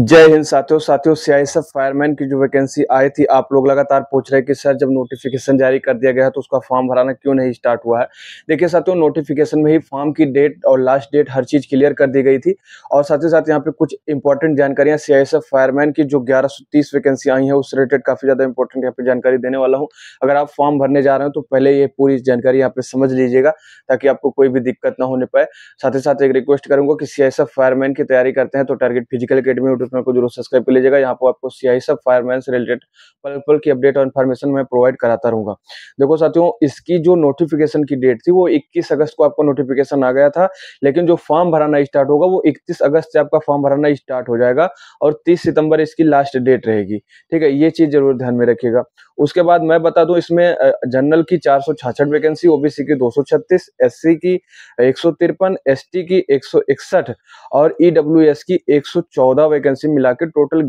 जय हिंद साथियों साथियों सीआईएसएफ फायरमैन की जो वैकेंसी आई थी आप लोग लगातार पूछ रहे हैं कि सर जब नोटिफिकेशन जारी कर दिया गया है तो उसका फॉर्म भराना क्यों नहीं स्टार्ट हुआ है देखिए साथियों नोटिफिकेशन में ही फॉर्म की डेट और लास्ट डेट हर चीज क्लियर कर दी गई थी और साथ ही साथ यहाँ पे कुछ इंपॉर्टेंट जानकारियां सी फायरमैन की जो ग्यारह वैकेंसी आई है उस रिलेटेड काफी ज्यादा इंपॉर्टेंट यहाँ पे जानकारी देने वाला हूँ अगर आप फॉर्म भरने जा रहे हो तो पहले ये पूरी जानकारी यहाँ पे समझ लीजिएगा ताकि आपको कोई भी दिक्कत ना होने पाए साथ ही साथ एक रिक्वेस्ट करूंगा कि सी फायरमैन की तैयारी करते हैं तो target physical academy YouTube channel को जरूर सब्सक्राइब कर लीजिएगा यहाँ पर आपको सियाही सब फायरमैन से रिलेटेड पल पल की अपडेट और इन्फॉर्मेशन मैं प्रोवाइड कराता रहूँगा देखो साथियों इसकी जो नोटिफिकेशन की डेट थी वो इक्कीस अगस्त को आपको नोटिफिकेशन आ गया था लेकिन जो फॉर्म भराना स्टार्ट होगा वो इकतीस अगस्त से आपका फॉर्म भराना स्टार्ट हो जाएगा और तीस सितंबर इसकी लास्ट डेट रहेगी ठीक है ये चीज़ जरूर ध्यान में रखिएगा उसके बाद मैं बता दूं इसमें जनरल की चार सौ वैकेंसी ओबीसी की दो सौ छत्तीस एस सी की एक सौ तिरपन एस टी की एक सौ इकसठ और एस e की एक सौ चौदह वैकेंसी मिला के टोटल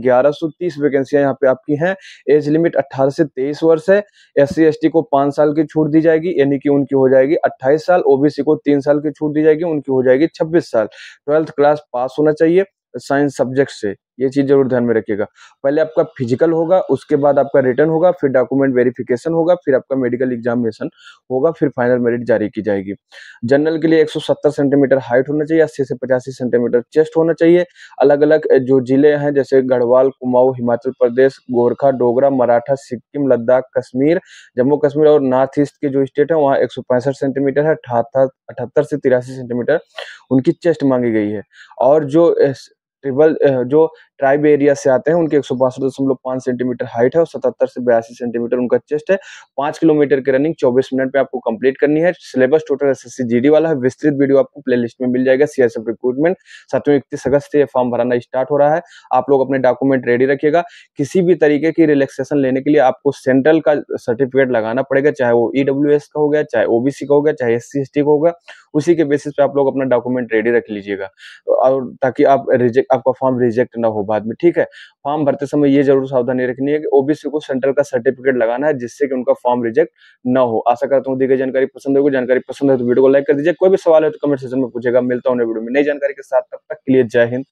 तीस वैकेंसियां यहाँ पे आपकी हैं एज लिमिट अट्ठारह से तेईस वर्ष है एस सी एस टी को पांच साल की छूट दी जाएगी यानी कि उनकी हो जाएगी अट्ठाईस साल ओबीसी को तीन साल की छूट दी जाएगी उनकी हो जाएगी छब्बीस साल ट्वेल्थ क्लास पास होना चाहिए साइंस सब्जेक्ट से ये चीज़ जरूर ध्यान में रखिएगा पहले आपका फिजिकल होगा उसके बाद आपका रिटर्न होगा फिर डॉक्यूमेंट वेरिफिकेशन होगा फिर आपका मेडिकल एग्जामिनेशन होगा फिर फाइनल मेरिट जारी की जाएगी जनरल के लिए 170 सेंटीमीटर हाइट होना चाहिए अस्सी से पचासी सेंटीमीटर चेस्ट होना चाहिए अलग अलग जो जिले हैं जैसे गढ़वाल कुमाऊ हिमाचल प्रदेश गोरखा डोगरा मराठा सिक्किम लद्दाख कश्मीर जम्मू कश्मीर और नॉर्थ ईस्ट के जो स्टेट है वहाँ एक सेंटीमीटर है अठहत्तर से तिरासी सेंटीमीटर उनकी चेस्ट मांगी गई है और जो ट्रिबल जो ट्राइब एरिया से आते हैं उनके एक सेंटीमीटर हाइट है और सतहत्तर से बयासी सेंटीमीटर उनका चेस्ट है पांच किलोमीटर की रनिंग चौबीस मिनट में आपको कंप्लीट करनी है सिलेबस टोटल एस एस वाला है विस्तृत वीडियो आपको प्ले में मिल जाएगा सीएसएफ रिक्रूटमेंट सातवें इकतीस अगस्त से फॉर्म भराना स्टार्ट हो रहा है आप लोग अपने डॉक्यूमेंट रेडी रखिएगा किसी भी तरीके की रिलेक्सेशन लेने के लिए आपको सेंट्रल का सर्टिफिकेट लगाना पड़ेगा चाहे वो ईडब्ल्यू का हो गया चाहे ओबीसी का हो गया चाहे एस सी का होगा उसी के बेसिस पे आप लोग अपना डॉक्यूमेंट रेडी रख लीजिएगा और ताकि आप रिजेक्ट आपका फॉर्म रिजेक्ट ना हो बाद में ठीक है फॉर्म भरते समय ये जरूर सावधानी रखनी है कि ओबीसी को सेंट्रल का सर्टिफिकेट लगाना है जिससे कि उनका फॉर्म रिजेक्ट न हो आशा करता हूँ दी गई जानकारी पसंद होगी जानकारी पसंद है तो वीडियो को लाइक कर दीजिए कोई भी सवाल है तो कमेंट सेक्शन में पूछेगा मिलता हूँ वीडियो में नई जानकारी के साथ तब तक के लिए जय हिंद